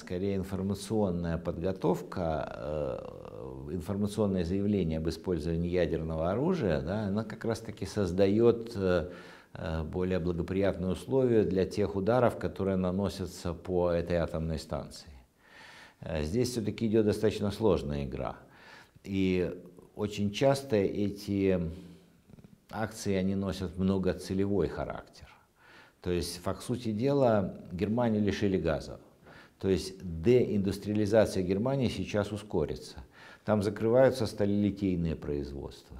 скорее информационная подготовка, э, информационное заявление об использовании ядерного оружия, да, она как раз-таки создает э, э, более благоприятные условия для тех ударов, которые наносятся по этой атомной станции. Здесь все-таки идет достаточно сложная игра. И очень часто эти акции, они носят многоцелевой характер. То есть, по сути дела, Германию лишили газа то есть деиндустриализация Германии сейчас ускорится. Там закрываются сталелитейные производства.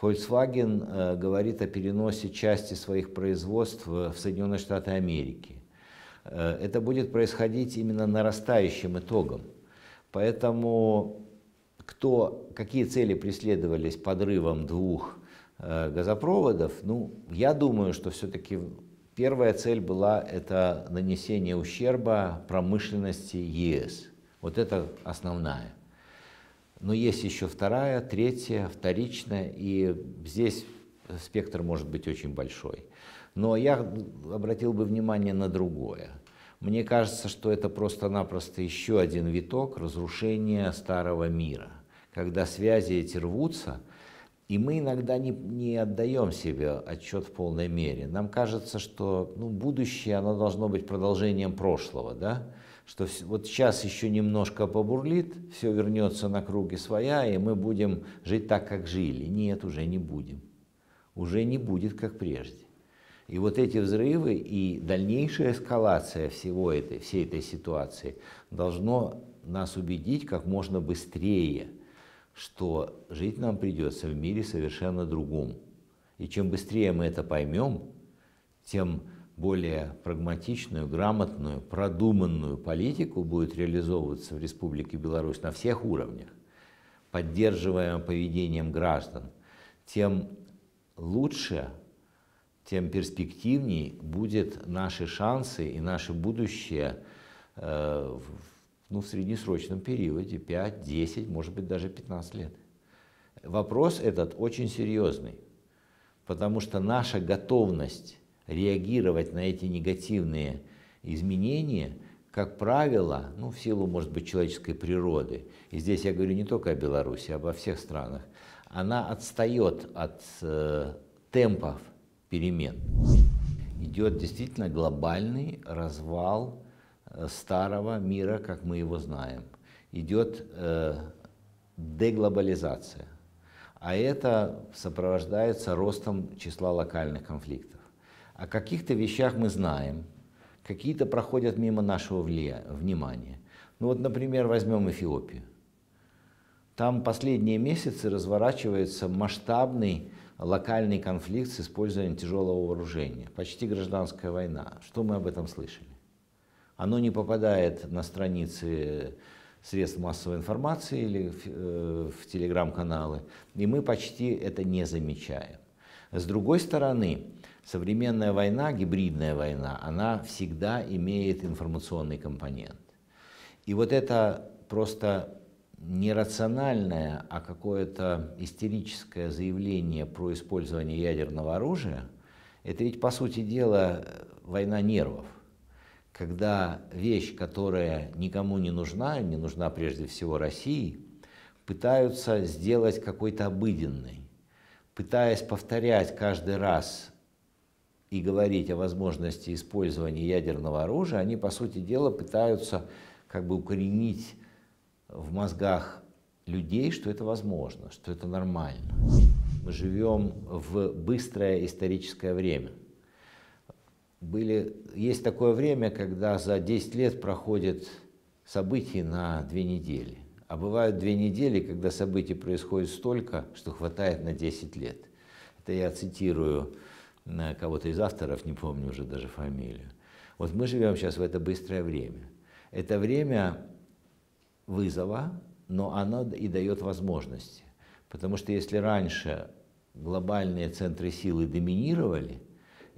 Volkswagen э, говорит о переносе части своих производств в Соединенные Штаты Америки. Э, это будет происходить именно нарастающим итогом. Поэтому кто, какие цели преследовались подрывом двух э, газопроводов, ну, я думаю, что все-таки Первая цель была это нанесение ущерба промышленности ЕС. Вот это основная. Но есть еще вторая, третья, вторичная, и здесь спектр может быть очень большой. Но я обратил бы внимание на другое. Мне кажется, что это просто-напросто еще один виток разрушения старого мира, когда связи эти рвутся – и мы иногда не, не отдаем себе отчет в полной мере. Нам кажется, что ну, будущее, оно должно быть продолжением прошлого, да? что вот сейчас еще немножко побурлит, все вернется на круги своя, и мы будем жить так, как жили. Нет, уже не будем. Уже не будет, как прежде. И вот эти взрывы и дальнейшая эскалация всего этой, всей этой ситуации должно нас убедить как можно быстрее – что жить нам придется в мире совершенно другом. И чем быстрее мы это поймем, тем более прагматичную, грамотную, продуманную политику будет реализовываться в Республике Беларусь на всех уровнях, поддерживаемым поведением граждан, тем лучше, тем перспективней будет наши шансы и наше будущее э, в ну, в среднесрочном периоде 5, 10, может быть, даже 15 лет. Вопрос этот очень серьезный, потому что наша готовность реагировать на эти негативные изменения, как правило, ну, в силу, может быть, человеческой природы, и здесь я говорю не только о Беларуси, а обо всех странах, она отстает от э, темпов перемен. Идет действительно глобальный развал Э, старого мира, как мы его знаем. Идет э, деглобализация. А это сопровождается ростом числа локальных конфликтов. О каких-то вещах мы знаем, какие-то проходят мимо нашего внимания. Ну вот, например, возьмем Эфиопию. Там последние месяцы разворачивается масштабный локальный конфликт с использованием тяжелого вооружения, почти гражданская война. Что мы об этом слышали? оно не попадает на страницы средств массовой информации или в, э, в телеграм-каналы, и мы почти это не замечаем. С другой стороны, современная война, гибридная война, она всегда имеет информационный компонент. И вот это просто нерациональное, а какое-то истерическое заявление про использование ядерного оружия, это ведь, по сути дела, война нервов когда вещь, которая никому не нужна, не нужна прежде всего России, пытаются сделать какой-то обыденной, пытаясь повторять каждый раз и говорить о возможности использования ядерного оружия, они, по сути дела, пытаются как бы укоренить в мозгах людей, что это возможно, что это нормально. Мы живем в быстрое историческое время – были, есть такое время, когда за 10 лет проходят события на две недели. А бывают две недели, когда событий происходит столько, что хватает на 10 лет. Это я цитирую э, кого-то из авторов, не помню уже даже фамилию. Вот мы живем сейчас в это быстрое время. Это время вызова, но оно и дает возможности. Потому что если раньше глобальные центры силы доминировали –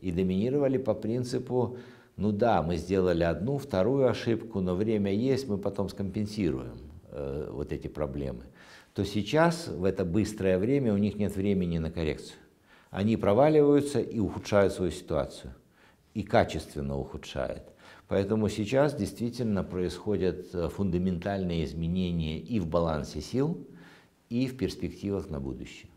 и доминировали по принципу, ну да, мы сделали одну, вторую ошибку, но время есть, мы потом скомпенсируем э, вот эти проблемы, то сейчас в это быстрое время у них нет времени на коррекцию. Они проваливаются и ухудшают свою ситуацию, и качественно ухудшают. Поэтому сейчас действительно происходят э, фундаментальные изменения и в балансе сил, и в перспективах на будущее.